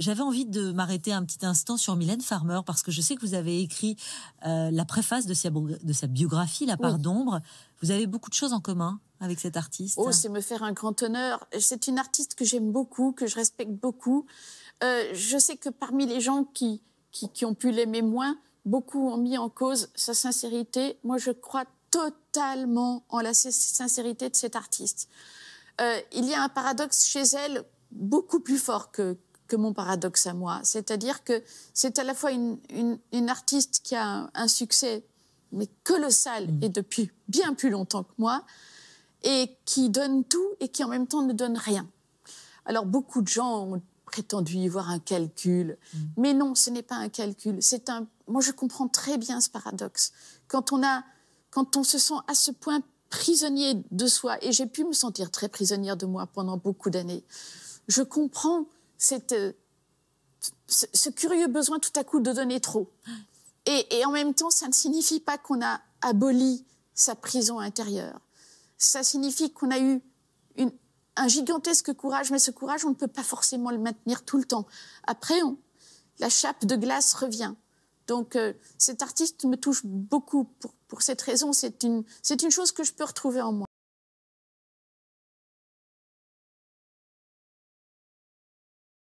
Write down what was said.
J'avais envie de m'arrêter un petit instant sur Mylène Farmer parce que je sais que vous avez écrit euh, la préface de sa, de sa biographie, La part d'ombre. Vous avez beaucoup de choses en commun avec cette artiste. Oh, c'est me faire un grand honneur. C'est une artiste que j'aime beaucoup, que je respecte beaucoup. Euh, je sais que parmi les gens qui, qui, ont pu l'aimer moins, beaucoup ont mis en cause sa sincérité. Moi, je crois totalement en la sincérité de cette artiste. Euh, il y a un paradoxe chez elle beaucoup plus fort que, que mon paradoxe à moi. C'est-à-dire que c'est à la fois une, artiste qui a un, succès, mais colossal, mmh. et depuis bien plus longtemps que moi, et qui donne tout et qui en même temps ne donne rien. Alors beaucoup de gens ont prétendu y voir un calcul, mmh. mais non, ce n'est pas un calcul. C'est un. Moi, je comprends très bien ce paradoxe. Quand on a, quand on se sent à ce point prisonnier de soi, et j'ai pu me sentir très prisonnière de moi pendant beaucoup d'années, je comprends cette, euh, ce, curieux besoin tout à coup de donner trop. Et, en même temps, ça ne signifie pas qu'on a aboli sa prison intérieure. Ça signifie qu'on a eu un gigantesque courage, mais ce courage, on ne peut pas forcément le maintenir tout le temps. Après, la chape de glace revient. Donc euh, cet artiste me touche beaucoup pour, cette raison. C'est une, une chose que je peux retrouver en moi.